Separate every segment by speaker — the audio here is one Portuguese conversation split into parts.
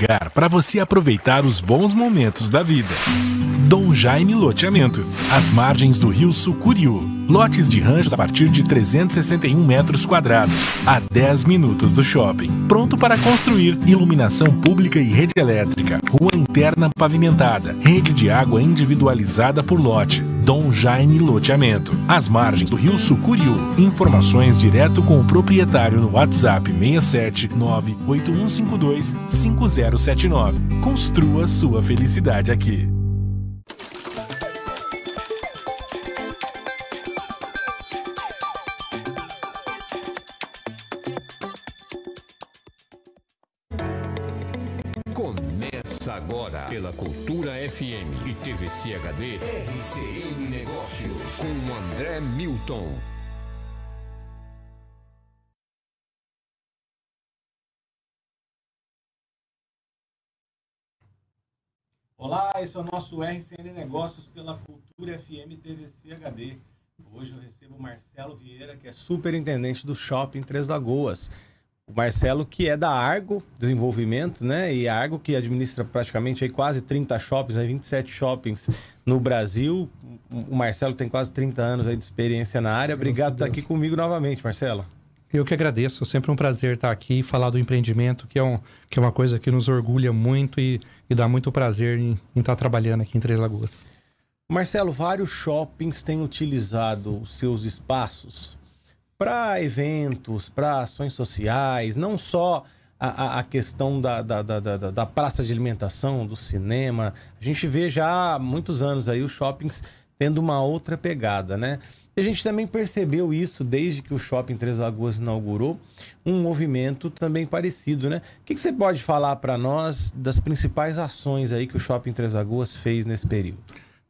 Speaker 1: lugar para você aproveitar os bons momentos da vida. Dom Jaime Loteamento, às margens do rio Sucuriú. Lotes de ranchos a partir de 361 metros quadrados, a 10 minutos do shopping. Pronto para construir, iluminação pública e rede elétrica, rua interna pavimentada, rede de água individualizada por lote. Dom Jaime Loteamento, às margens do rio Sucuriú. Informações direto com o proprietário no WhatsApp 67981525079. 5079. Construa sua felicidade aqui.
Speaker 2: RVC HD, RCM Negócios, com André Milton.
Speaker 3: Olá, esse é o nosso RCN Negócios pela Cultura FM TVC HD. Hoje eu recebo o Marcelo Vieira, que é superintendente do Shopping Três Lagoas o Marcelo, que é da Argo Desenvolvimento, né? E a Argo que administra praticamente aí quase 30 shoppings, aí né? 27 shoppings no Brasil. O Marcelo tem quase 30 anos aí de experiência na área. Obrigado por estar aqui comigo novamente, Marcelo.
Speaker 2: Eu que agradeço, sempre um prazer estar aqui e falar do empreendimento, que é, um, que é uma coisa que nos orgulha muito e, e dá muito prazer em, em estar trabalhando aqui em Três Lagoas.
Speaker 3: Marcelo, vários shoppings têm utilizado os seus espaços para eventos, para ações sociais, não só a, a, questão da, da, da, da, praça de alimentação, do cinema. A gente vê já há muitos anos aí os shoppings tendo uma outra pegada, né? E a gente também percebeu isso desde que o Shopping Três Lagoas inaugurou, um movimento também parecido, né? O que, que você pode falar para nós das principais ações aí que o Shopping Três Lagoas fez nesse período?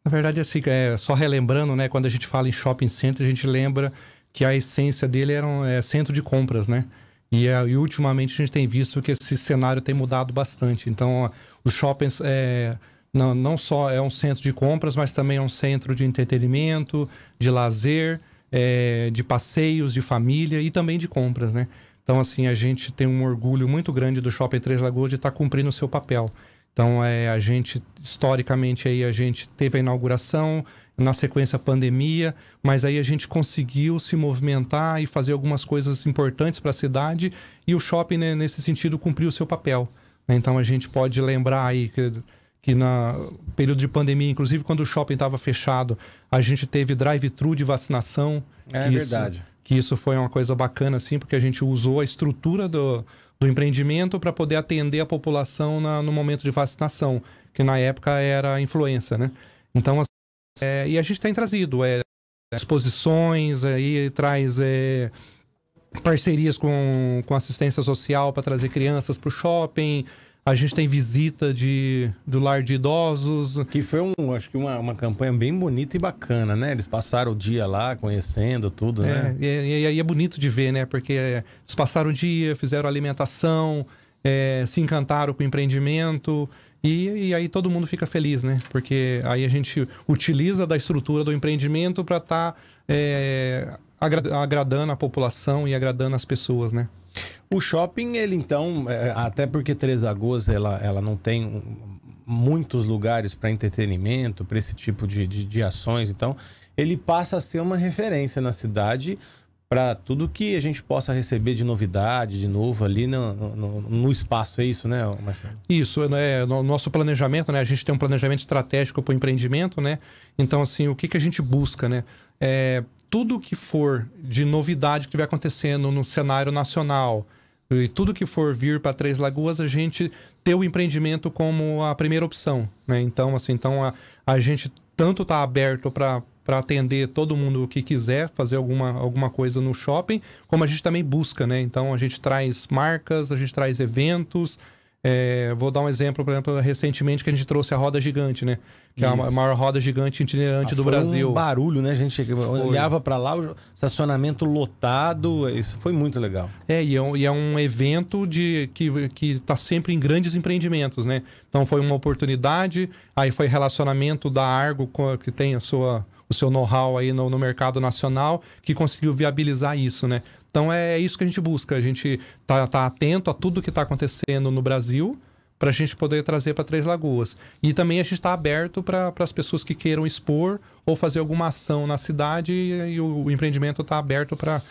Speaker 2: Na verdade, assim, é, só relembrando, né? Quando a gente fala em shopping center, a gente lembra que a essência dele era um, é, centro de compras, né? E, é, e, ultimamente a gente tem visto que esse cenário tem mudado bastante. Então, os shoppings é, não, não só é um centro de compras, mas também é um centro de entretenimento, de lazer, é, de passeios, de família e também de compras, né? Então, assim, a gente tem um orgulho muito grande do Shopping Três Lagoas de estar tá cumprindo o seu papel. Então, é, a gente, historicamente, aí, a gente teve a inauguração, na sequência pandemia, mas aí a gente conseguiu se movimentar e fazer algumas coisas importantes para a cidade e o shopping, né, nesse sentido, cumpriu o seu papel. Né? Então a gente pode lembrar aí que, que no período de pandemia, inclusive quando o shopping estava fechado, a gente teve drive-thru de vacinação. É verdade. Isso, que isso foi uma coisa bacana, assim, porque a gente usou a estrutura do, do empreendimento para poder atender a população na, no momento de vacinação, que na época era a influenza, né? Então, é, e a gente tem trazido é, exposições, aí traz é, parcerias com, com assistência social para trazer crianças para o shopping. A gente tem visita de, do lar de idosos. Que foi, um, acho que, uma, uma campanha bem bonita e bacana, né? Eles passaram o dia lá conhecendo tudo, é, né? É, e, aí é, é bonito de ver, né? Porque é, eles passaram o dia, fizeram alimentação, se encantaram com o empreendimento. E, e, aí todo mundo fica feliz, né? Porque aí a gente utiliza da estrutura do empreendimento para estar tá, é, agra agradando a população e agradando as pessoas, né?
Speaker 3: O shopping, ele então, é, até porque Três Lagoas ela, ela não tem um, muitos lugares para entretenimento, para esse tipo de, de, de ações, então ele passa a ser uma referência na cidade para tudo que a
Speaker 2: gente possa receber de novidade, de novo ali no, no, no espaço, é isso, né, Marcelo? Isso, né, é, no nosso planejamento, né, a gente tem um planejamento estratégico para o empreendimento, né, então assim, o que, que a gente busca, né, é, tudo que for de novidade que estiver acontecendo no cenário nacional e tudo que for vir para Três Lagoas, a gente ter o empreendimento como a primeira opção, né, então assim, então a, a gente tanto está aberto para para atender todo mundo que quiser fazer alguma, alguma coisa no shopping, como a gente também busca, né? Então a gente traz marcas, a gente traz eventos. É, vou dar um exemplo, por exemplo, recentemente que a gente trouxe a roda gigante, né? Que é Isso. é a maior roda gigante itinerante ah, do Brasil. Um
Speaker 3: barulho, né? A gente foi.
Speaker 2: olhava para lá, o estacionamento lotado. Isso
Speaker 3: foi muito legal.
Speaker 2: É, e é um, e é um evento de que, que tá sempre em grandes empreendimentos, né? Então foi uma oportunidade, aí foi relacionamento da Argo, que tem a sua o seu know-how aí no, no mercado nacional, que conseguiu viabilizar isso, né? Então é, é isso que a gente busca. A gente tá, tá atento a tudo que está acontecendo no Brasil para a gente poder trazer para Três Lagoas. E também a gente está aberto para as pessoas que queiram expor ou fazer alguma ação na cidade e o, o empreendimento está aberto para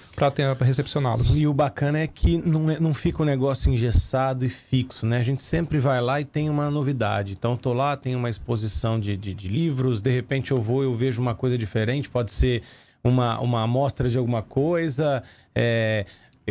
Speaker 2: recepcioná-los. E o bacana é que não, não fica um negócio engessado e fixo, né? A gente sempre vai
Speaker 3: lá e tem uma novidade. Então, tô lá, tem uma exposição de, de, de livros, de repente eu vou eu vejo uma coisa diferente, pode ser uma, uma amostra de alguma coisa, é,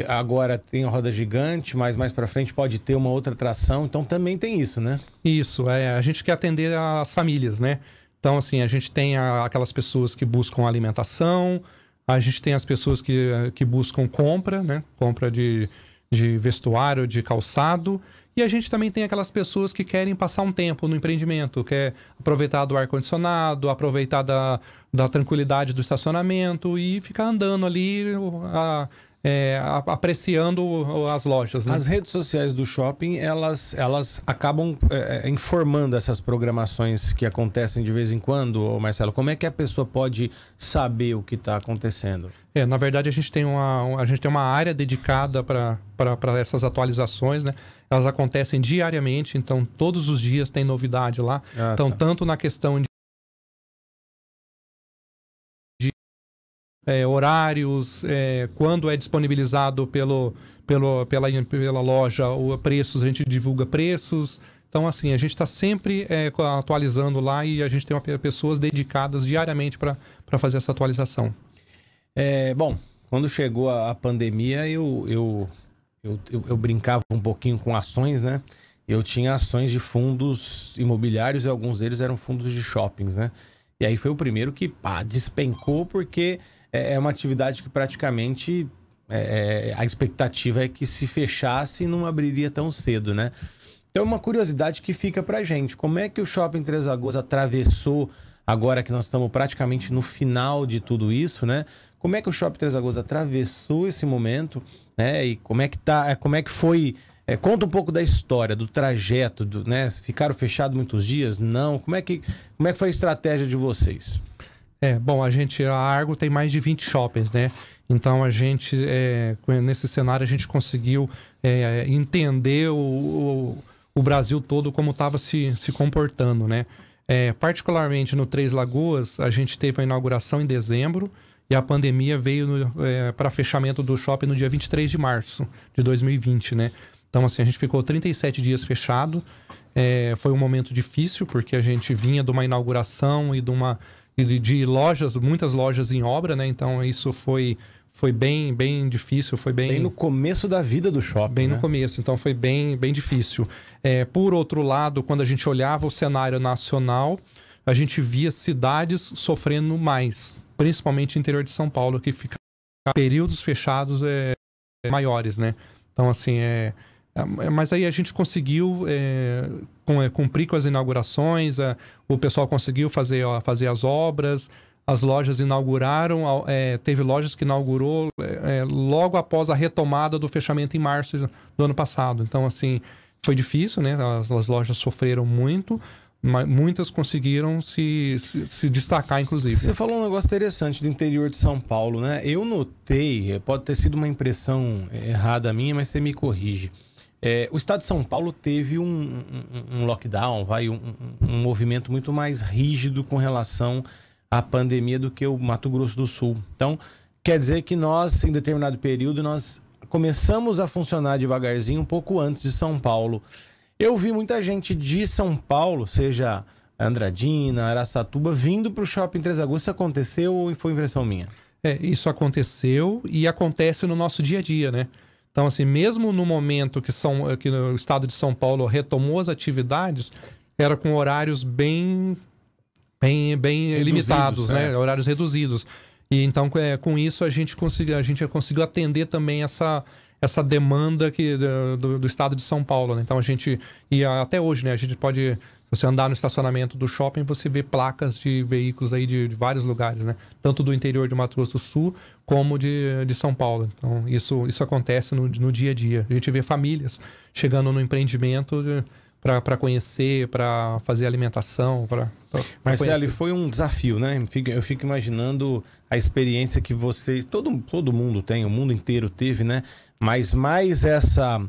Speaker 3: Agora tem a roda gigante, mas mais para frente pode ter uma outra atração, então também tem
Speaker 2: isso, né? Isso, é, a gente quer atender as famílias, né? Então, assim, a gente tem a, aquelas pessoas que buscam alimentação, a gente tem as pessoas que, que buscam compra, né? Compra de, de vestuário, de calçado. E a gente também tem aquelas pessoas que querem passar um tempo no empreendimento, quer aproveitar do ar-condicionado, aproveitar da, da tranquilidade do estacionamento e ficar andando ali, a, é, apreciando as lojas. Né? As redes sociais do shopping elas, elas
Speaker 3: acabam é, é informando essas programações que acontecem de vez em quando, Marcelo. Como é que a pessoa pode saber o que está acontecendo?
Speaker 2: É, na verdade, a gente tem uma, a gente tem uma área dedicada para essas atualizações, né? Elas acontecem diariamente, então todos os dias tem novidade lá. Ah, então, tá. tanto na questão de é, horários, é, quando é disponibilizado pelo, pelo, pela, pela loja, ou preços, a gente divulga preços. Então, assim, a gente está sempre é, atualizando lá e a gente tem uma, pessoas dedicadas diariamente para fazer essa atualização.
Speaker 3: É, bom, quando chegou a, a
Speaker 2: pandemia,
Speaker 3: eu, eu, eu, eu, eu brincava um pouquinho com ações, né? Eu tinha ações de fundos imobiliários e alguns deles eram fundos de shoppings, né? E aí foi o primeiro que pá, despencou porque é, é uma atividade que praticamente é, é, a expectativa é que se fechasse e não abriria tão cedo, né? Então, é uma curiosidade que fica pra gente: como é que o Shopping Três Lagoas atravessou, agora que nós estamos praticamente no final de tudo isso, né? Como é que o Shopping Três Lagoas atravessou esse momento, né? E como é que, tá, é, como é que foi. É, conta um pouco da história, do trajeto,
Speaker 2: do, né? Ficaram fechados muitos dias? Não. Como é que,
Speaker 3: como é que foi a estratégia de vocês?
Speaker 2: É, bom, a gente, a Argo tem mais de 20 shoppings, né? Então a gente, é, nesse cenário, a gente conseguiu é, entender o, o, o, Brasil todo como estava se, se comportando, né? É, particularmente no Três Lagoas, a gente teve a inauguração em dezembro e a pandemia veio é, para fechamento do shopping no dia 23 de março de 2020, né? Então, assim, a gente ficou 37 dias fechado. É, foi um momento difícil, porque a gente vinha de uma inauguração e de uma de, de lojas, muitas lojas em obra, né? Então isso foi foi bem bem difícil, foi bem... Bem no começo da vida do shopping, Bem né? no começo, então foi bem, bem difícil. É, por outro lado, quando a gente olhava o cenário nacional, a gente via cidades sofrendo mais, principalmente interior de São Paulo, que fica períodos fechados é, maiores, né? Então, assim, é, é, é, mas aí a gente conseguiu é, é, cumprir com as inaugurações, é, o pessoal conseguiu fazer, ó, fazer as obras, as lojas inauguraram, é, teve lojas que inaugurou logo após a retomada do fechamento em março do ano passado. Então, assim, foi difícil, né? As, as lojas sofreram muito, mas muitas conseguiram se, se, se, destacar, inclusive. Você
Speaker 3: falou um negócio interessante do interior de São Paulo, né? Eu notei, pode ter sido uma impressão errada minha, mas você me corrige é, o estado de São Paulo teve um, um, um lockdown, vai, um, um, movimento muito mais rígido com relação à pandemia do que o Mato Grosso do Sul. Então, quer dizer que nós, em determinado período, nós começamos a funcionar devagarzinho um pouco antes de São Paulo. Eu vi muita gente de São Paulo, seja Andradina, Aracatuba, vindo para o shopping Três
Speaker 2: Agostos. Aconteceu ou foi impressão minha? É, isso aconteceu e acontece no nosso dia a dia, né? Então, assim, mesmo no momento que, São, que o estado de São Paulo retomou as atividades, era com horários bem, bem, bem limitados, né? É. Horários reduzidos. E então, é, com isso, a gente, conseguiu, a gente conseguiu atender também essa, essa demanda que, do, do estado de São Paulo. Né? Então, a gente. E até hoje, né? A gente pode se você andar no estacionamento do shopping, você vê placas de veículos aí de, de vários lugares, né? Tanto do interior de Mato Grosso do Sul como de, de São Paulo. Então, isso, isso acontece no, no dia a dia. A gente vê famílias chegando no empreendimento para conhecer, para fazer alimentação. Pra, pra, Marcelo, pra foi
Speaker 3: um desafio, né? Eu fico, eu fico, imaginando a experiência que você, todo, todo mundo tem, o mundo inteiro teve, né? Mas mais essa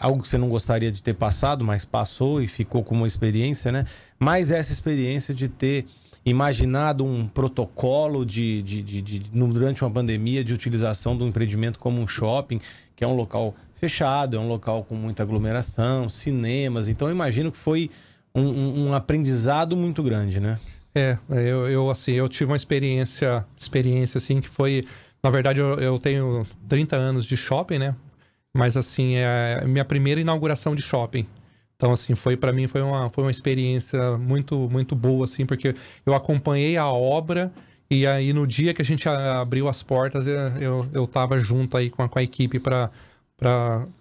Speaker 3: algo que você não gostaria de ter passado, mas passou e ficou como uma experiência, né? Mas essa experiência de ter imaginado um protocolo de, de, de, de, durante uma pandemia de utilização do empreendimento como um shopping, que é um local fechado, é um local com muita aglomeração, cinemas. Então, eu imagino
Speaker 2: que foi um, um aprendizado muito grande, né? É, é, eu, eu, assim, eu tive uma experiência, experiência assim que foi, na verdade, eu, eu tenho 30 anos de shopping, né? Mas assim, é minha primeira inauguração de shopping. Então, assim, foi para mim foi uma, foi uma experiência muito, muito boa, assim, porque eu acompanhei a obra e aí no dia que a gente abriu as portas, eu, eu, tava junto aí com a, com a equipe para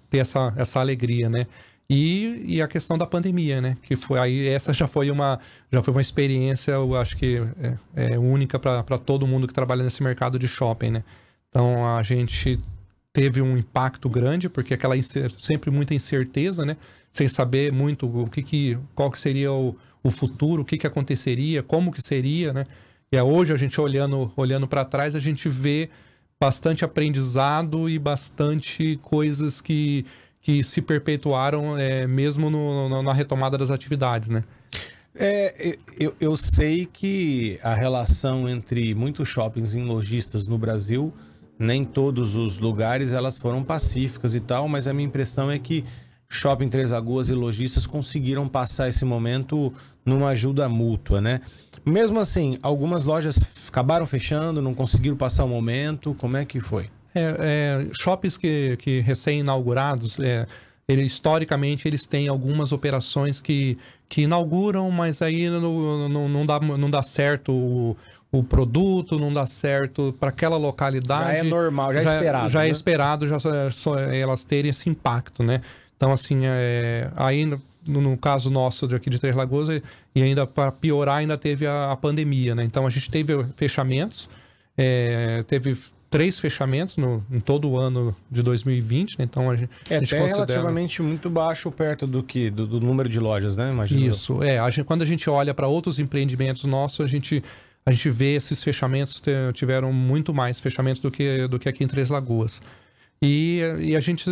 Speaker 2: ter essa, essa alegria, né? E, e a questão da pandemia, né? Que foi aí, essa já foi uma, já foi uma experiência, eu acho que é, é única para todo mundo que trabalha nesse mercado de shopping, né? Então a gente teve um impacto grande, porque aquela sempre muita incerteza, né? Sem saber muito o que, que qual que seria o, o futuro, o que, que aconteceria, como que seria, né? E é hoje a gente olhando olhando para trás, a gente vê bastante aprendizado e bastante coisas que, que se perpetuaram é, mesmo no, na retomada das atividades, né?
Speaker 3: É, eu, eu sei que a relação entre muitos shoppings e lojistas no Brasil nem todos os lugares elas foram pacíficas e tal, mas a minha impressão é que Shopping Três Lagoas e lojistas conseguiram passar esse momento numa ajuda mútua, né? Mesmo assim, algumas lojas acabaram fechando, não conseguiram passar o momento. Como é que foi?
Speaker 2: É, é, shoppings que, que recém-inaugurados, é, ele, historicamente, eles têm algumas operações que, que inauguram, mas aí não, não, não, dá, não dá certo o, o produto não dá certo para aquela localidade. Já é normal, já, é já é esperado. Já é né? é esperado já só, é, só elas terem esse impacto, né? Então, assim, é, aí no, no, caso nosso de aqui de Três Lagoas, e ainda para piorar, ainda teve a, a, pandemia, né? Então, a gente teve fechamentos, é, teve três fechamentos no, em todo o ano de 2020, né? Então, a gente, é, a gente até considera... relativamente muito baixo perto do que do, do número de lojas, né? Imagino. Isso, é. A gente, quando a gente olha para outros empreendimentos nossos, a gente a gente vê esses fechamentos tiveram muito mais fechamentos do que, do que aqui em Três Lagoas. E, e a gente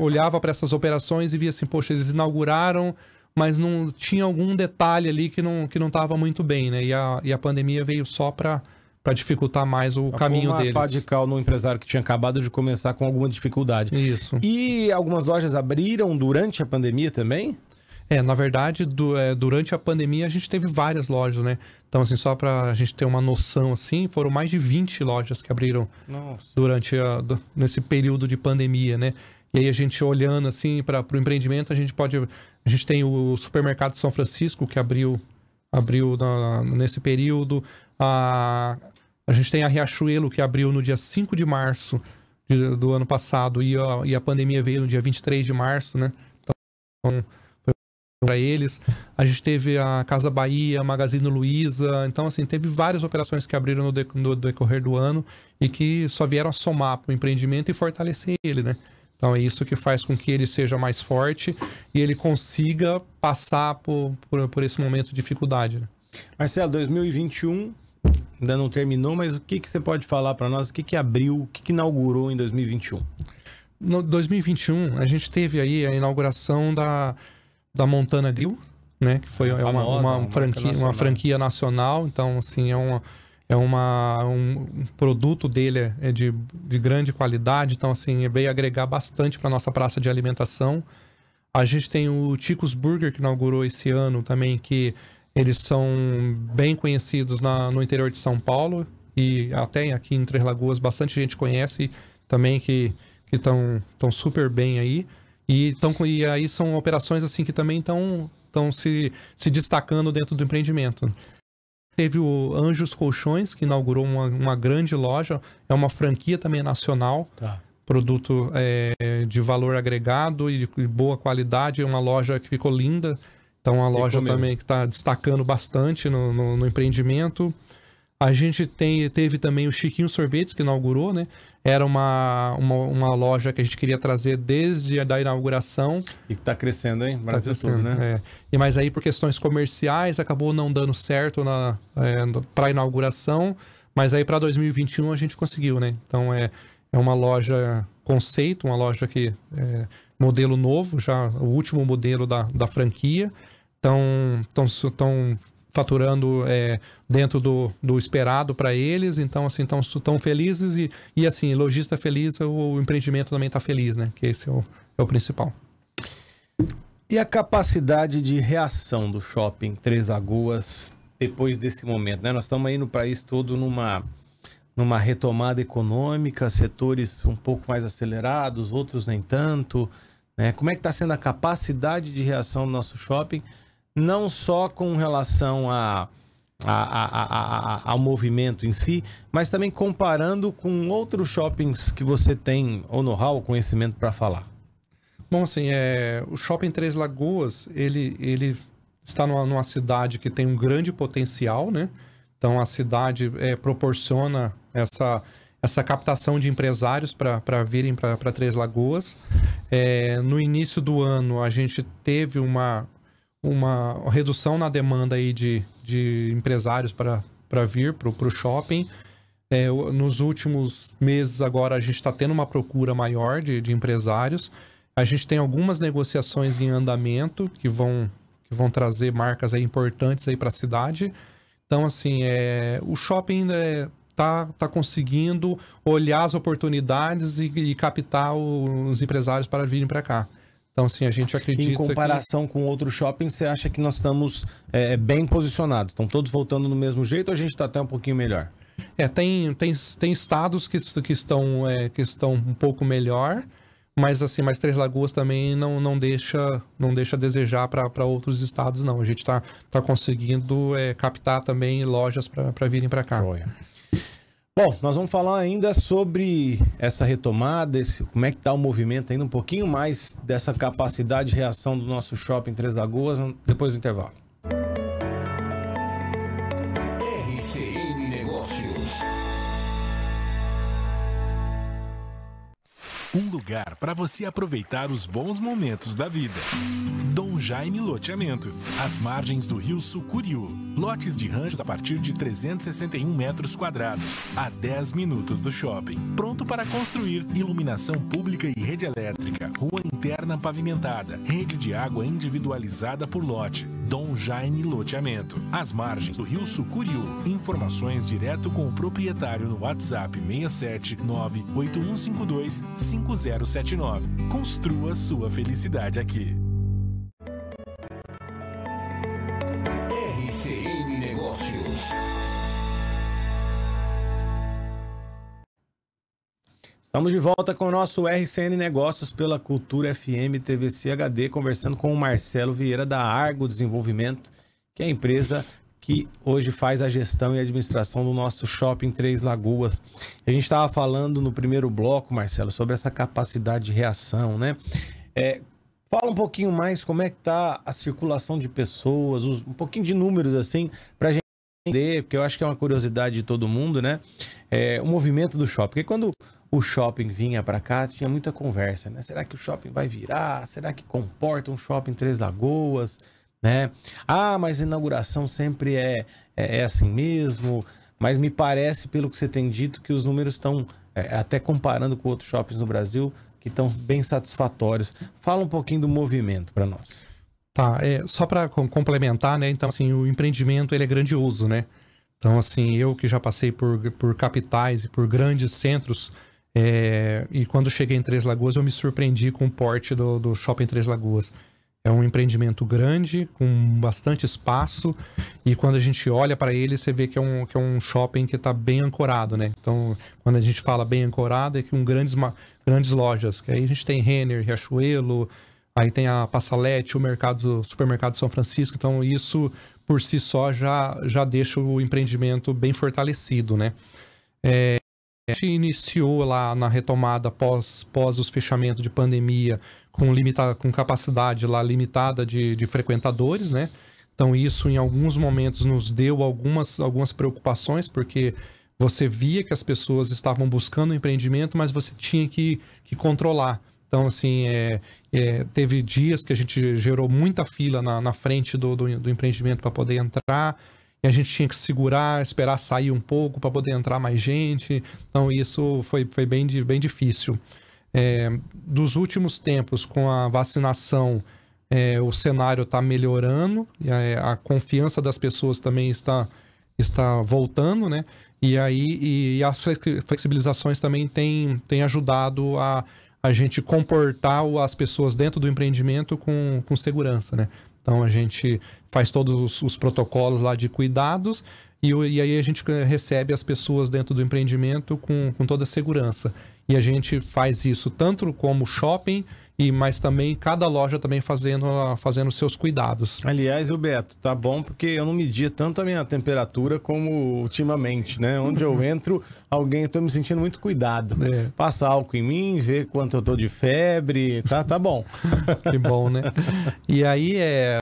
Speaker 2: olhava para essas operações e via assim, poxa, eles inauguraram, mas não tinha algum detalhe ali que não que não estava muito bem, né? E a, e a pandemia veio só para para dificultar mais o a caminho uma deles. Uma de
Speaker 3: cal no empresário que tinha acabado de começar com alguma
Speaker 2: dificuldade. Isso. E algumas lojas abriram durante a pandemia também? É, na verdade, do, é, durante a pandemia a gente teve várias lojas, né? Então, assim, só para a gente ter uma noção, assim, foram mais de 20 lojas que abriram Nossa. durante a, do, nesse período de pandemia, né? E aí a gente olhando, assim, para o empreendimento, a gente pode... A gente tem o supermercado São Francisco, que abriu, abriu na, nesse período. A, a gente tem a Riachuelo, que abriu no dia 5 de março de, do ano passado. E a, e a pandemia veio no dia 23 de março, né? Então para eles. A gente teve a Casa Bahia, Magazine Luiza. Então, assim, teve várias operações que abriram no, no decorrer do ano e que só vieram a somar para o empreendimento e fortalecer ele, né? Então é isso que faz com que ele seja mais forte e ele consiga passar por, por, por esse momento de dificuldade. Né?
Speaker 3: Marcelo, 2021 ainda não terminou, mas o que, que você pode falar para nós? O que, que abriu, o que, que inaugurou em 2021?
Speaker 2: No 2021, a gente teve aí a inauguração da, da Montana Grill, né? Que foi é Famosa, uma, uma, franquia, uma franquia nacional. Então, assim, é uma é uma, um produto dele é, é de, de grande qualidade, então assim, veio agregar bastante para nossa praça de alimentação. A gente tem o Ticos Burger que inaugurou esse ano também, que eles são bem conhecidos na, no interior de São Paulo e até aqui em Três Lagoas bastante gente conhece também que estão que tão super bem aí. E, tão, e aí são operações assim que também estão se, se destacando dentro do empreendimento. Teve o Anjos Colchões, que inaugurou uma, uma grande loja, é uma franquia também nacional, tá. produto é, de valor agregado e de boa qualidade, é uma loja que ficou linda, então uma ficou loja mesmo. também que está destacando bastante no, no, no empreendimento. A gente tem, teve também o Chiquinho Sorvetes, que inaugurou, né? era uma, uma, uma, loja que a gente queria trazer desde a da inauguração. E está crescendo, hein? Tá Brasil tá crescendo, todo, né? É. E mas aí por questões comerciais acabou não dando certo na é, para inauguração, mas aí para 2021 a gente conseguiu, né? Então é é uma loja conceito, uma loja que é, modelo novo, já o último modelo da, da franquia. Então, estão faturando é, dentro do, do esperado para eles, então assim estão tão felizes e, e assim, lojista feliz, o empreendimento também está feliz, né? Que esse é o, é o principal.
Speaker 3: E a capacidade de reação do shopping Três Lagoas depois desse momento, né? Nós estamos aí no país todo numa numa retomada econômica, setores um pouco mais acelerados, outros nem tanto. Né? Como é que está sendo a capacidade de reação do nosso shopping não só com relação a, a, a, ao movimento em si, mas também comparando com outros shoppings que você tem o know-how, o conhecimento para falar?
Speaker 2: Bom, assim, é, o Shopping Três Lagoas, ele, ele está numa, numa cidade que tem um grande potencial, né? Então, a cidade é, proporciona essa, essa captação de empresários para virem para Três Lagoas. É, no início do ano, a gente teve uma, uma redução na demanda aí de, de empresários para vir para o shopping. É, nos últimos meses agora a gente está tendo uma procura maior de, de empresários. A gente tem algumas negociações em andamento que vão, que vão trazer marcas aí importantes aí para a cidade. Então, assim, é, o shopping é, tá, tá conseguindo olhar as oportunidades e, e captar os empresários para virem para cá. Então, assim a gente acredita. Em comparação
Speaker 3: que... com outros shoppings, você acha que nós estamos é, é bem posicionados? Estão todos voltando do mesmo jeito ou a gente está até um pouquinho melhor?
Speaker 2: É, tem, tem, tem estados que, que, estão, é, que estão um pouco melhor, mas assim, mais Três Lagoas também não, não deixa não deixa a desejar para outros estados, não. A gente está tá conseguindo é, captar também lojas para virem para cá. Joia.
Speaker 3: Bom, nós vamos falar ainda sobre essa retomada, esse, como é que está o movimento ainda, um pouquinho mais dessa capacidade de reação do nosso shopping Três Lagoas, depois do intervalo.
Speaker 1: Um lugar para você aproveitar os bons momentos da vida. Dom Jaime Loteamento, às margens do Rio Sucuriú. Lotes de ranchos a partir de 361 metros quadrados, a 10 minutos do shopping. Pronto para construir, iluminação pública e rede elétrica, rua interna pavimentada, rede de água individualizada por lote Dom Jaime Loteamento, às margens do Rio Sucuriú. Informações direto com o proprietário no WhatsApp 67 98152 5079. Construa sua felicidade aqui.
Speaker 3: Estamos de volta com o nosso RCN Negócios pela Cultura FM TVC HD, conversando com o Marcelo Vieira da Argo Desenvolvimento, que é a empresa que hoje faz a gestão e administração do nosso shopping Três Lagoas. A gente estava falando no primeiro bloco, Marcelo, sobre essa capacidade de reação, né? É, fala um pouquinho mais como é que tá a circulação de pessoas, um pouquinho de números assim, para a gente entender, porque eu acho que é uma curiosidade de todo mundo, né? É, o movimento do shopping. Porque quando o shopping vinha para cá, tinha muita conversa, né? Será que o shopping vai virar? Será que comporta um shopping Três Lagoas, né? Ah, mas inauguração sempre é, é, é assim mesmo. Mas me parece, pelo que você tem dito, que os números estão, é, até comparando com outros shoppings no Brasil, que estão bem satisfatórios. Fala um pouquinho do movimento para nós.
Speaker 2: Tá, é, só para complementar, né? Então, assim, o empreendimento ele é grandioso, né? Então, assim, eu que já passei por, por capitais e por grandes centros é, e quando cheguei em Três Lagoas, eu me surpreendi com o porte do, do shopping Três Lagoas. É um empreendimento grande, com bastante espaço, e quando a gente olha para ele, você vê que é um, que é um shopping que está bem ancorado, né? Então, quando a gente fala bem ancorado, é que um grandes, grandes lojas, que aí a gente tem Renner, Riachuelo, aí tem a Passalete, o mercado, supermercado São Francisco, então isso por si só já, já deixa o empreendimento bem fortalecido, né? É, a gente iniciou lá na retomada pós, pós os fechamentos de pandemia com, limita, com capacidade lá limitada de, de frequentadores, né? Então isso em alguns momentos nos deu algumas, algumas preocupações, porque você via que as pessoas estavam buscando o empreendimento, mas você tinha que, que controlar. Então, assim, é, é, teve dias que a gente gerou muita fila na, na frente do, do, do empreendimento para poder entrar e a gente tinha que segurar, esperar sair um pouco para poder entrar mais gente. Então isso foi, foi bem, bem difícil. É, dos últimos tempos, com a vacinação, é, o cenário está melhorando, a, a, confiança das pessoas também está, está voltando, né? E aí e, e as flexibilizações também têm, têm ajudado a, a gente comportar as pessoas dentro do empreendimento com, com segurança, né? Então a gente faz todos os protocolos lá de cuidados e, e aí a gente recebe as pessoas dentro do empreendimento com, com toda a segurança. E a gente faz isso tanto como shopping e mas também cada loja também fazendo fazendo seus cuidados. Aliás, o Beto, tá bom porque eu não media tanto a minha temperatura como ultimamente, né?
Speaker 3: Onde eu entro, alguém eu tô me sentindo muito cuidado. É. Passa álcool em mim, vê quanto eu tô de
Speaker 2: febre,
Speaker 3: tá tá bom. que bom,
Speaker 2: né? E aí é,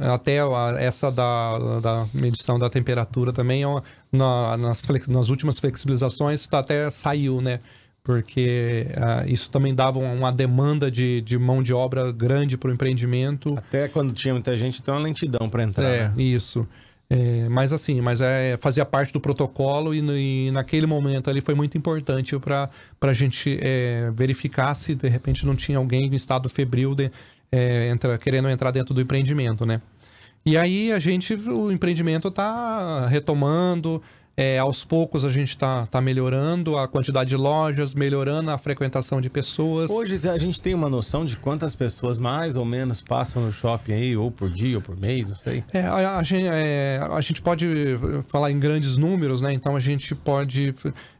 Speaker 2: é até essa da, da medição da temperatura também, é nas, nas últimas flexibilizações tá, até saiu, né? porque uh, isso também dava uma demanda de, de mão de obra grande para o empreendimento. Até quando tinha muita gente, então é uma lentidão para entrar. É, né? isso. É, mas assim, mas é, fazia parte do protocolo e, e naquele momento ali foi muito importante para a gente é, verificar se de repente não tinha alguém em estado febril de, é, entra, querendo entrar dentro do empreendimento, né? E aí a gente, o empreendimento está retomando, é, aos poucos a gente está tá melhorando a quantidade de lojas, melhorando a frequentação de pessoas. Hoje a gente tem uma noção de quantas pessoas mais ou menos passam no shopping aí, ou por dia, ou por
Speaker 3: mês, não sei.
Speaker 2: É, a, a, gente, é, a gente pode eh, falar em grandes números, né? Então a gente pode.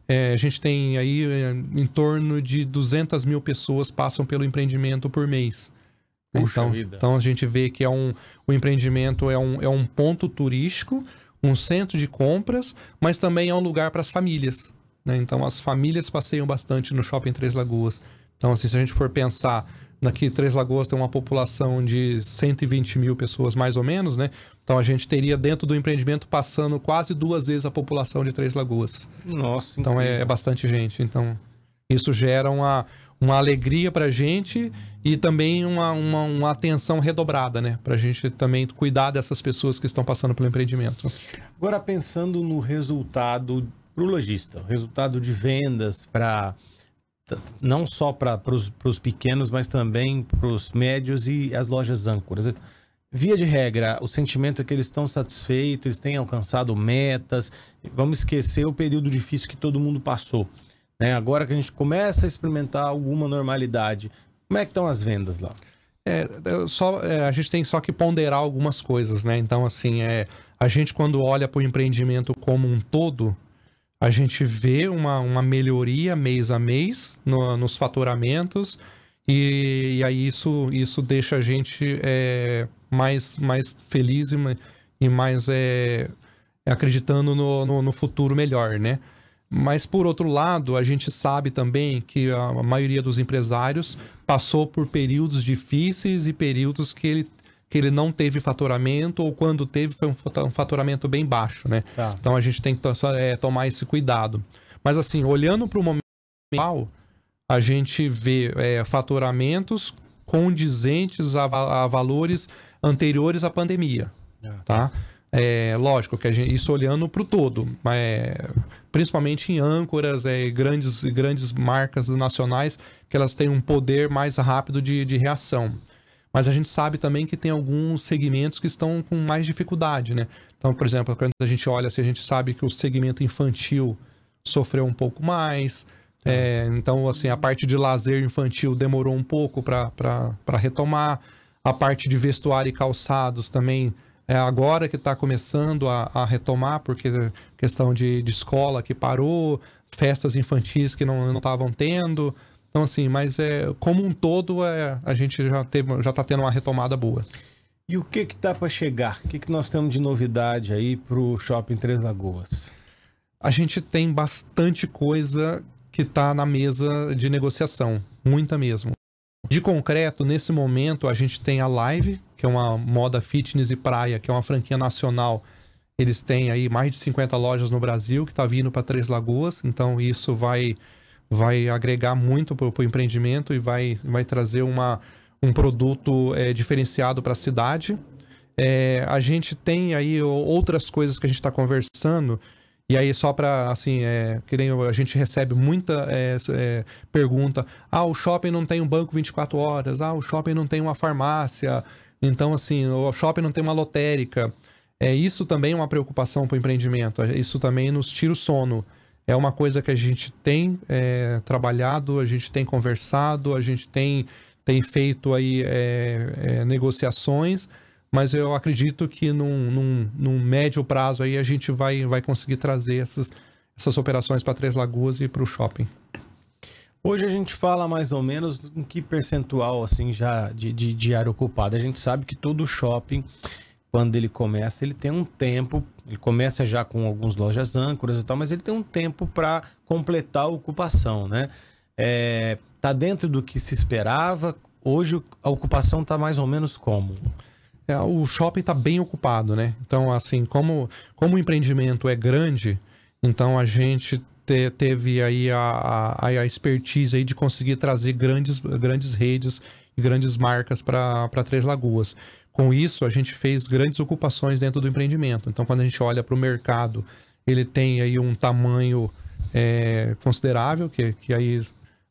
Speaker 2: É, a gente tem aí eh, em torno de 200 mil pessoas passam pelo empreendimento por mês. Puxa então, vida. então a gente vê que é um, o empreendimento é um, é um ponto turístico um centro de compras, mas também é um lugar para as famílias. Né? Então, as famílias passeiam bastante no shopping Três Lagoas. Então, assim, se a gente for pensar que Três Lagoas tem uma população de 120 mil pessoas, mais ou menos, né? Então a gente teria dentro do empreendimento passando quase duas vezes a população de Três Lagoas. Nossa. Então é, é, bastante gente. Então isso gera uma, uma alegria para a gente e também uma, uma, uma, atenção redobrada, né? Para a gente também cuidar dessas pessoas que estão passando pelo empreendimento.
Speaker 3: Agora, pensando no resultado para o lojista, resultado de vendas para não só para os pequenos, mas também para os médios e as lojas âncoras. Via de regra, o sentimento é que eles estão satisfeitos, eles têm alcançado metas. Vamos esquecer o período difícil que todo mundo passou. Né? Agora que a gente começa a experimentar alguma normalidade,
Speaker 2: como é que estão as vendas lá? É, só, é, a gente tem só que ponderar algumas coisas, né? Então, assim, é, a gente quando olha para o empreendimento como um todo, a gente vê uma, uma melhoria mês a mês no, nos faturamentos e, e, aí isso, isso deixa a gente é, mais, mais feliz e, mais é, acreditando no, no, no futuro melhor, né? Mas, por outro lado, a gente sabe também que a maioria dos empresários passou por períodos difíceis e períodos que ele, que ele não teve faturamento, ou quando teve, foi um faturamento bem baixo, né? Tá. Então a gente tem que é, tomar esse cuidado. Mas, assim, olhando para o momento atual, a gente vê é, faturamentos condizentes a, a valores anteriores à pandemia. É. Tá? É, lógico que gente, isso olhando para o todo, é, principalmente em âncoras, é, grandes, grandes marcas nacionais, que elas têm um poder mais rápido de, de reação. Mas a gente sabe também que tem alguns segmentos que estão com mais dificuldade, né? Então, por exemplo, quando a gente olha, se assim, a gente sabe que o segmento infantil sofreu um pouco mais, tá. é, então, assim, a parte de lazer infantil demorou um pouco para retomar. A parte de vestuário e calçados também é agora que está começando a, a, retomar, porque questão de, de, escola que parou, festas infantis que não estavam tendo. Então, assim, mas é, como um todo, é, a gente já está já tá tendo uma retomada boa.
Speaker 3: E o que que tá para
Speaker 2: chegar? O que, que nós temos de novidade aí para o Shopping Três Lagoas? A gente tem bastante coisa que está na mesa de negociação, muita mesmo. De concreto, nesse momento, a gente tem a Live, que é uma moda fitness e praia, que é uma franquia nacional. Eles têm aí mais de 50 lojas no Brasil, que está vindo para Três Lagoas, então isso vai vai agregar muito para o empreendimento e vai, vai trazer uma, um produto é, diferenciado para a cidade. É, a gente tem aí outras coisas que a gente está conversando, e aí, só para, assim, é, que nem a gente recebe muita é, é, pergunta: ah, o shopping não tem um banco 24 horas, ah, o shopping não tem uma farmácia, então, assim, o shopping não tem uma lotérica. É, isso também é uma preocupação para o empreendimento, é, isso também nos tira o sono. É uma coisa que a gente tem é, trabalhado, a gente tem conversado, a gente tem, tem feito aí é, é, negociações mas eu acredito que num, num, num médio prazo aí a gente vai, vai conseguir trazer essas, essas operações para Três Lagoas e para o shopping.
Speaker 3: Hoje a gente fala mais ou menos em que percentual assim já de, de, de área ocupada. A gente sabe que todo shopping, quando ele começa, ele tem um tempo. Ele começa já com algumas lojas âncoras e tal, mas ele tem um tempo para completar a ocupação, né? É, tá dentro do que se
Speaker 2: esperava. Hoje a ocupação tá mais ou menos como? é, o shopping está bem ocupado, né? Então, assim, como, como o empreendimento é grande, então a gente te, teve aí a, a, a expertise aí de conseguir trazer grandes, grandes redes e grandes marcas para Três Lagoas. Com isso, a gente fez grandes ocupações dentro do empreendimento. Então, quando a gente olha para o mercado, ele tem aí um tamanho é, considerável, que, que aí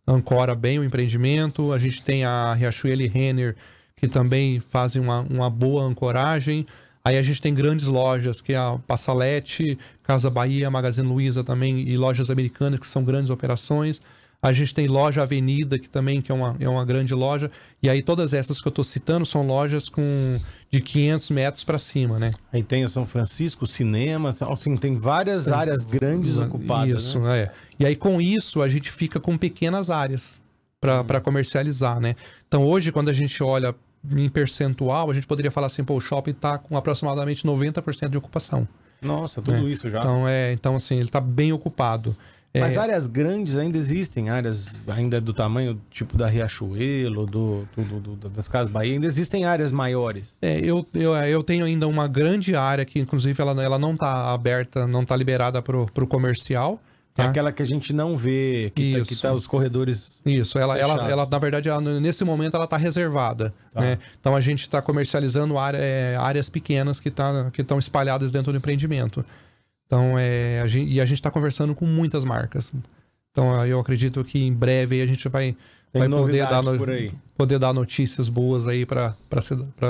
Speaker 2: ancora bem o empreendimento. A gente tem a Riachuelo e Renner que também fazem uma, uma boa ancoragem. Aí a gente tem grandes lojas, que é a Passalete, Casa Bahia, Magazine Luiza também, e lojas americanas, que são grandes operações. A gente tem loja Avenida, que também que é, uma, é uma grande loja. E aí todas essas que eu estou citando são lojas com de 500 metros para cima, né? Aí tem o São Francisco, cinema, assim, tem várias áreas grandes ocupadas. Né? Isso, né? é. E aí com isso a gente fica com pequenas áreas para uhum. comercializar, né? Então hoje quando a gente olha em percentual, a gente poderia falar assim, pô, o shopping está com aproximadamente 90% de ocupação. Nossa, tudo né? isso já. Então, é, então, assim, ele está bem ocupado.
Speaker 3: É, Mas é... áreas grandes ainda existem, áreas ainda do tamanho tipo da Riachuelo,
Speaker 2: do, do, do das Casas Bahia, ainda existem áreas maiores. É, eu, eu, é, eu tenho ainda uma grande área que, inclusive, ela, ela não está aberta, não está liberada para o comercial. Tá? É aquela que a gente não vê, que, está Tá, tá os corredores. Isso, ela, ela, ela, na verdade, ela, nesse momento ela está reservada. Tá. Né? Então a gente está comercializando área, é, áreas pequenas que tá, estão espalhadas dentro do empreendimento. Então, é, a gente, e a gente está conversando com muitas marcas. Então ah, eu acredito que em breve a gente vai, vai poder, dar, poder dar notícias boas aí para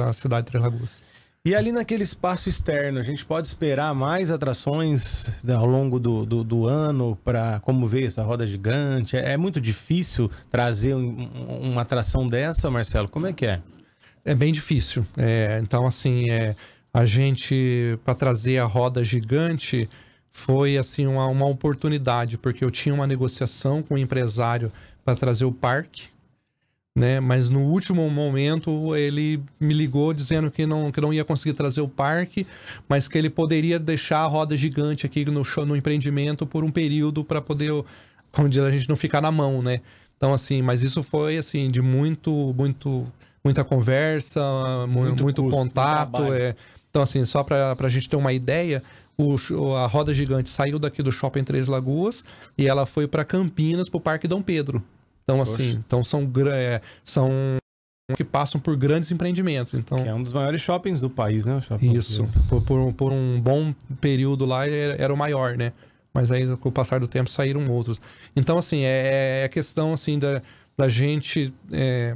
Speaker 2: a cidade de Três Lagoas. E ali
Speaker 3: naquele espaço externo, a gente pode esperar mais atrações ao longo do, do, do ano para como ver essa roda gigante? É, é muito difícil trazer um, uma atração dessa, Marcelo? Como é que é?
Speaker 2: É bem difícil. É, então, assim, é, a gente, para trazer a roda gigante, foi assim uma, uma oportunidade, porque eu tinha uma negociação com o um empresário para trazer o parque né? Mas no último momento ele me ligou dizendo que não, que não ia conseguir trazer o parque, mas que ele poderia deixar a roda gigante aqui no, no empreendimento por um período para poder, como diz, a gente não ficar na mão, né? Então assim, mas isso foi assim de muito, muito, muita conversa, muito, muito custo, contato, é. Então assim, só para a gente ter uma ideia, o, a roda gigante saiu daqui do Shopping Três Lagoas e ela foi para Campinas, para o Parque Dom Pedro. Então, Poxa. assim, então são, é, são que passam por grandes empreendimentos. Então, que é um dos maiores shoppings do país, né? isso. Por, por, por, um bom período lá era, era, o maior, né? Mas aí, com o passar do tempo, saíram outros. Então, assim, é, é, é questão assim da, da gente é,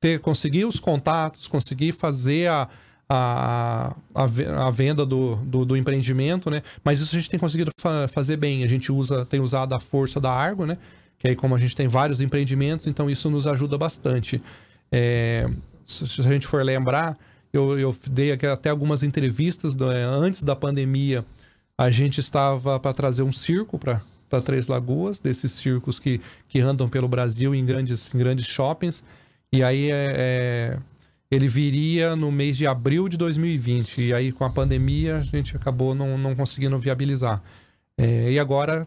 Speaker 2: ter, conseguir os contatos, conseguir fazer a, a, a, venda do, do, do, empreendimento, né? Mas isso a gente tem conseguido fa fazer bem. A gente usa, tem usado a força da Argo, né? Que aí, como a gente tem vários empreendimentos, então isso nos ajuda bastante. É, se a gente for lembrar, eu, eu dei até algumas entrevistas né, antes da pandemia. A gente estava para trazer um circo para para Três Lagoas, desses circos que, que andam pelo Brasil em grandes, em grandes shoppings. E aí é, é ele viria no mês de abril de 2020. E aí, com a pandemia, a gente acabou não, não conseguindo viabilizar. É, e agora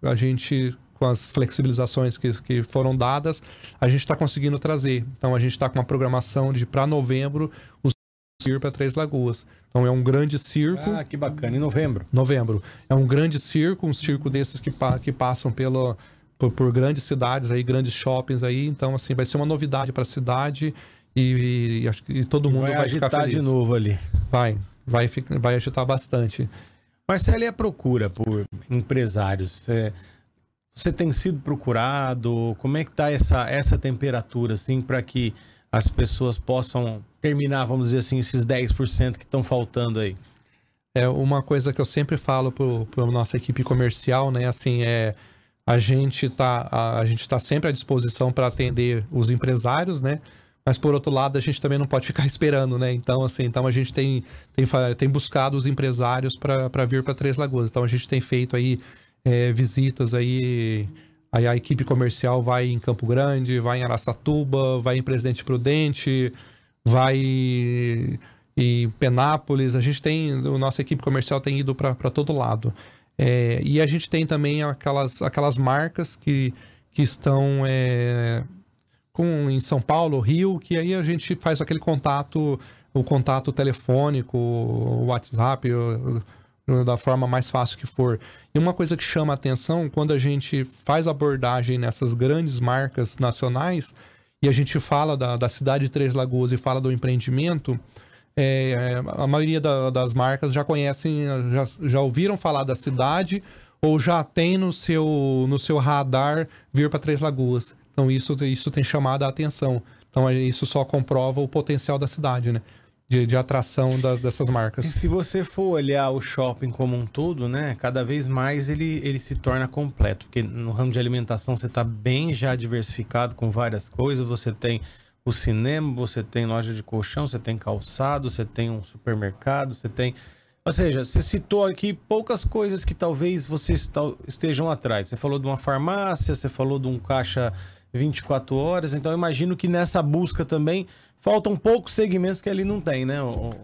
Speaker 2: a gente com as flexibilizações que, que foram dadas, a gente está conseguindo trazer. Então, a gente está com uma programação de para novembro o circo para Três Lagoas. Então, é um grande circo. Ah, que bacana, em novembro. Novembro. É um grande circo, um circo desses que, pa, que passam pelo. Por, por, grandes cidades aí, grandes shoppings aí, então assim vai ser uma novidade para a cidade e, e, e, todo mundo vai, vai agitar ficar feliz. de novo ali. Vai, vai, vai agitar bastante. Marcelo, e a procura por empresários?
Speaker 3: Você... É, você tem sido procurado? Como é que está essa, essa temperatura, assim, para que as pessoas possam terminar, vamos dizer assim, esses 10% que estão
Speaker 2: faltando aí? É uma coisa que eu sempre falo para a nossa equipe comercial, né? Assim, é a gente está a, a, gente tá sempre à disposição para atender os empresários, né? Mas por outro lado, a gente também não pode ficar esperando, né? Então, assim, então a gente tem, tem, tem buscado os empresários para vir para Três Lagoas. Então a gente tem feito aí é, visitas aí. Aí a equipe comercial vai em Campo Grande, vai em Araçatuba, vai em Presidente Prudente, vai em Penápolis. A gente tem, a nossa equipe comercial tem ido para todo lado. É, e a gente tem também aquelas, aquelas marcas que, que estão é, com, em São Paulo, Rio, que aí a gente faz aquele contato, o contato telefônico, o WhatsApp. O, né, da forma mais fácil que for. E uma coisa que chama atenção quando a gente faz abordagem nessas grandes marcas nacionais e a gente fala da, da cidade de Três Lagoas e fala do empreendimento, é, a maioria da, das marcas já conhecem, já, já ouviram falar da cidade ou já tem no seu, no seu radar vir para Três Lagoas. Então isso, isso tem chamado a atenção. Então é, isso só comprova o potencial da cidade, né? de, de atração da, dessas marcas. E
Speaker 3: se você for olhar o shopping como um todo, né, cada vez mais ele, ele se torna completo, porque no ramo de alimentação você está bem já diversificado com várias coisas, você tem o cinema, você tem loja de colchão, você tem calçado, você tem um supermercado, você tem... Ou seja, você citou aqui poucas coisas que talvez vocês estejam atrás. Você falou de uma farmácia, você falou de um caixa 24 horas. Então, imagino que nessa busca também faltam poucos segmentos que ali não tem, né,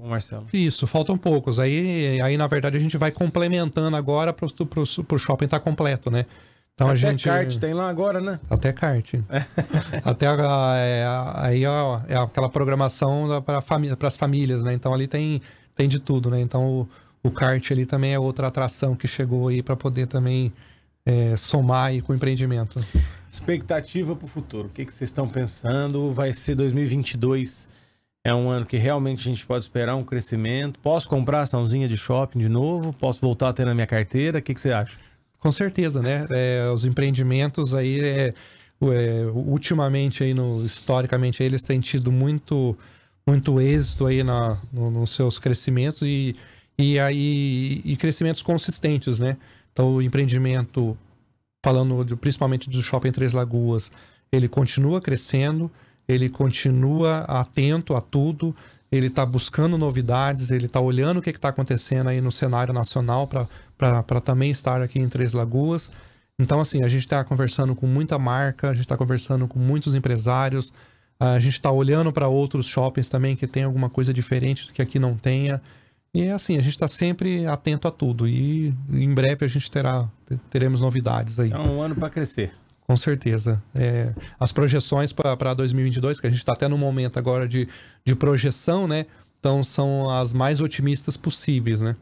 Speaker 3: Marcelo?
Speaker 2: Isso, faltam poucos. Aí, aí na verdade, a gente vai complementando agora para o shopping estar tá completo, né? Então Até a gente. kart tem
Speaker 3: lá agora, né?
Speaker 2: Até kart. É. Até a, aí ó, é aquela programação para família, as famílias, né? Então ali tem, tem de tudo, né? Então o, o kart ali também é outra atração que chegou aí para poder também é, somar aí com o empreendimento.
Speaker 3: Expectativa para o futuro. O que, que vocês estão pensando? Vai ser 2022? É um ano que realmente a gente pode esperar um crescimento.
Speaker 2: Posso comprar açãozinha de shopping de novo? Posso voltar a ter na minha carteira? O que, que você acha? Com certeza, né? É, os empreendimentos aí, é, é, ultimamente, aí no, historicamente, aí, eles têm tido muito, muito êxito aí na, no, nos seus crescimentos e, e, aí, e crescimentos consistentes, né? Então, o empreendimento falando de, principalmente do Shopping Três Lagoas, ele continua crescendo, ele continua atento a tudo, ele está buscando novidades, ele está olhando o que está acontecendo aí no cenário nacional para também estar aqui em Três Lagoas. Então, assim, a gente está conversando com muita marca, a gente está conversando com muitos empresários, a gente está olhando para outros shoppings também que tem alguma coisa diferente que aqui não tenha. E é assim, a gente está sempre atento a tudo. E em breve a gente terá teremos novidades aí. É um ano para crescer. Com certeza. É, as projeções para 2022, que a gente está até no momento agora de, de projeção, né? Então são as mais otimistas possíveis, né?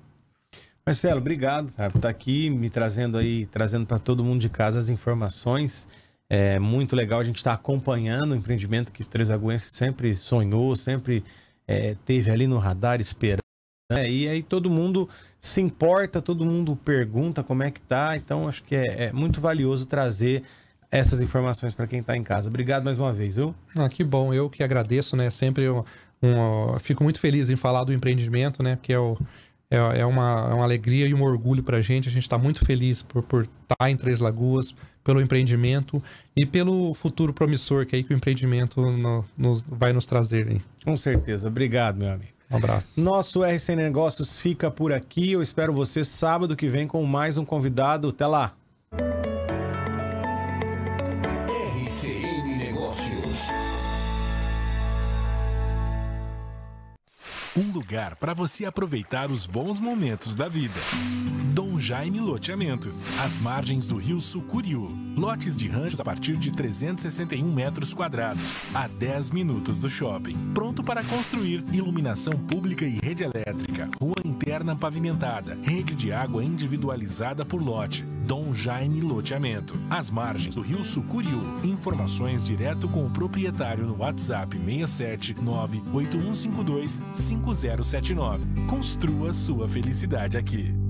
Speaker 3: Marcelo, obrigado, cara, por estar tá aqui me trazendo aí, trazendo para todo mundo de casa as informações. É muito legal a gente estar tá acompanhando o empreendimento que Três Aguenses sempre sonhou, sempre é, teve ali no radar, esperando né? E aí todo mundo se importa, todo mundo pergunta como é que tá. Então acho que
Speaker 2: é, é muito valioso trazer essas informações para quem está em casa. Obrigado mais uma vez, viu? Ah, que bom, eu que agradeço, né? Sempre eu, um, eu fico muito feliz em falar do empreendimento, né? Porque é, o, é, é uma, é uma alegria e um orgulho para a gente. A gente está muito feliz por, por estar tá em Três Lagoas, pelo empreendimento e pelo futuro promissor que, é aí que o empreendimento no, no, vai nos trazer. Hein? Com certeza. Obrigado, meu amigo. Um abraço. Nosso RC
Speaker 3: Negócios fica por aqui. Eu espero você sábado que vem com mais um convidado. Até lá.
Speaker 1: Um lugar para você aproveitar os bons momentos da vida. Dom Jaime Loteamento, às margens do Rio Sucuriú. Lotes de ranchos a partir de 361 metros quadrados, a 10 minutos do shopping. Pronto para construir, iluminação pública e rede elétrica, rua interna pavimentada, rede de água individualizada por lote, Dom Jaime Loteamento, às margens do Rio Sucuriú. Informações direto com o proprietário no WhatsApp 67981525079. 5079. Construa sua felicidade aqui.